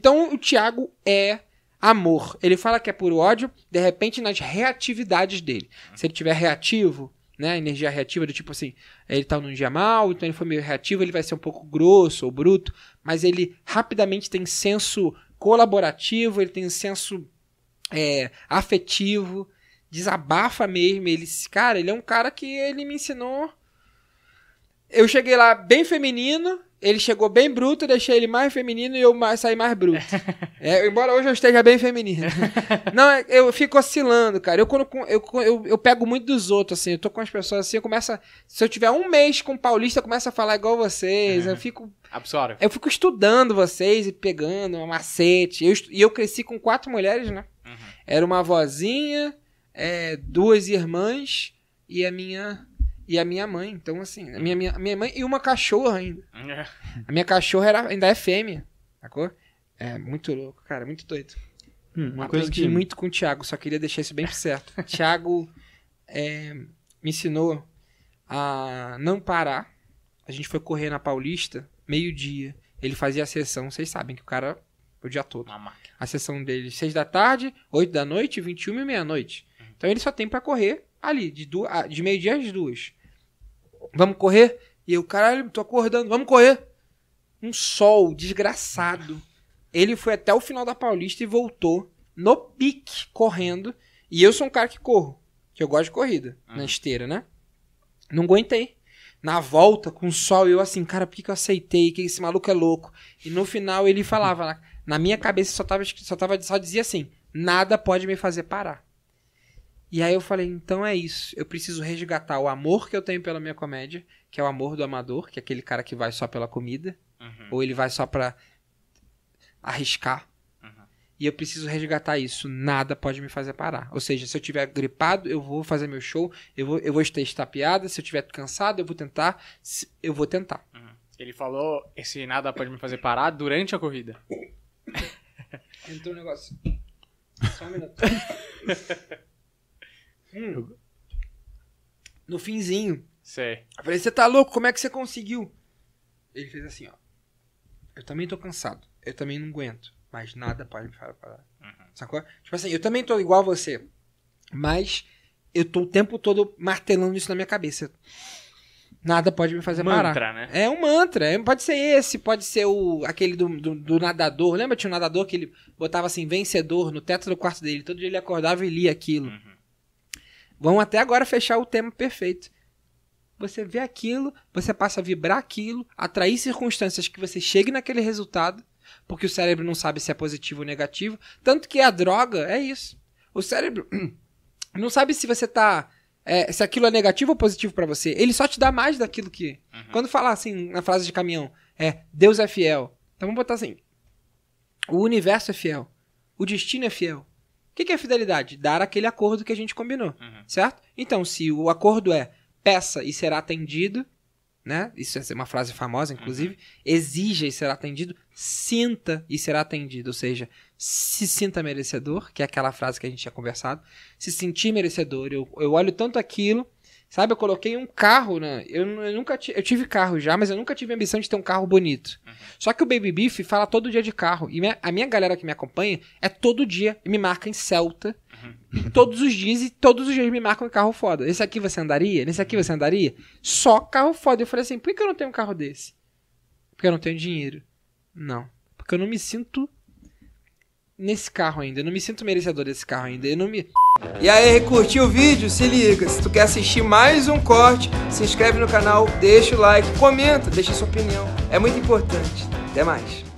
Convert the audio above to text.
Então o Tiago é amor. Ele fala que é puro ódio, de repente, nas reatividades dele. Se ele tiver reativo, né? Energia reativa do tipo assim, ele tá num dia mal, então ele foi meio reativo, ele vai ser um pouco grosso ou bruto, mas ele rapidamente tem senso colaborativo, ele tem senso é, afetivo, desabafa mesmo. Ele, cara, ele é um cara que ele me ensinou eu cheguei lá bem feminino, ele chegou bem bruto, deixei ele mais feminino e eu saí mais bruto. É, embora hoje eu esteja bem feminino. Não, é, eu fico oscilando, cara. Eu, quando, eu, eu, eu, pego muito dos outros, assim. Eu tô com as pessoas assim, eu começo. A, se eu tiver um mês com paulista, eu começo a falar igual vocês. Uhum. Eu fico. Absorve. Eu fico estudando vocês e pegando uma macete. Eu, e eu cresci com quatro mulheres, né? Uhum. Era uma vozinha, é, duas irmãs e a minha e a minha mãe, então assim, a minha, hum. minha, minha mãe e uma cachorra ainda. É. A minha cachorra era, ainda é fêmea, sacou? É muito louco, cara, muito doido. Hum, uma Aprendi coisa que... muito com o Thiago, só queria deixar isso bem certo. Thiago é, me ensinou a não parar. A gente foi correr na Paulista, meio-dia. Ele fazia a sessão, vocês sabem que o cara o dia todo. A sessão dele, 6 da tarde, 8 da noite, 21 e meia-noite. Uhum. Então ele só tem para correr ali, de, de meio-dia às duas vamos correr? E eu, caralho, tô acordando, vamos correr. Um sol desgraçado. Ele foi até o final da Paulista e voltou no pique, correndo. E eu sou um cara que corro, que eu gosto de corrida, na esteira, né? Não aguentei. Na volta, com o sol, eu assim, cara, por que, que eu aceitei? Que esse maluco é louco. E no final ele falava, na, minha cabeça só tava, só tava só dizia assim: nada pode me fazer parar. E aí eu falei, então é isso. Eu preciso resgatar o amor que eu tenho pela minha comédia, que é o amor do amador, que é aquele cara que vai só pela comida, uhum. ou ele vai só pra arriscar. Uhum. E eu preciso resgatar isso. Nada pode me fazer parar. Ou seja, se eu tiver gripado, eu vou fazer meu show, eu vou, eu vou testar piada. Se eu tiver cansado, eu vou tentar. Eu vou tentar. Uhum. Ele falou: esse nada pode me fazer parar durante a corrida. Entrou um negócio. Só um minuto. Hum. No finzinho. Eu falei, você tá louco? Como é que você conseguiu? Ele fez assim, ó. Eu também tô cansado. Eu também não aguento. Mas nada pode me falar parar. Uhum. Sacou? Tipo assim, eu também tô igual a você. Mas eu tô o tempo todo martelando isso na minha cabeça. Nada pode me fazer mantra, parar. Né? É um mantra. É, pode ser esse, pode ser o aquele do, do, do, nadador. Lembra? Tinha um nadador que ele botava assim, vencedor no teto do quarto dele. Todo dia ele acordava e lia aquilo. Uhum vão até agora fechar o tema perfeito. Você vê aquilo, você passa a vibrar aquilo, atrair circunstâncias que você chegue naquele resultado, porque o cérebro não sabe se é positivo ou negativo. Tanto que a droga é isso. O cérebro não sabe se você tá. É, se aquilo é negativo ou positivo para você. Ele só te dá mais daquilo que. Uhum. Quando falar assim, na frase de caminhão, é Deus é fiel. Então vamos botar assim: o universo é fiel. O destino é fiel que, que é fidelidade? Dar aquele acordo que a gente combinou, uhum. certo? Então, se o acordo é peça e será atendido, né? Isso é uma frase famosa, inclusive. Uhum. Exija e será atendido. Sinta e será atendido. Ou seja, se sinta merecedor, que é aquela frase que a gente tinha conversado. Se sentir merecedor. Eu, eu olho tanto aquilo Sabe, eu coloquei um carro, né? Eu, eu nunca eu tive carro já, mas eu nunca tive a ambição de ter um carro bonito. Uhum. Só que o Baby Beef fala todo dia de carro. E minha, a minha galera que me acompanha é todo dia me marca em Celta. Uhum. Todos os dias, e todos os dias me marcam em carro foda. Esse aqui você andaria? Nesse aqui você andaria? Só carro foda. Eu falei assim, por que eu não tenho um carro desse? Porque eu não tenho dinheiro. Não. Porque eu não me sinto nesse carro ainda. Eu não me sinto merecedor desse carro ainda. Eu não me. E aí, curtiu o vídeo? Se liga, se tu quer assistir mais um corte, se inscreve no canal, deixa o like, comenta, deixa sua opinião. É muito importante. Até mais.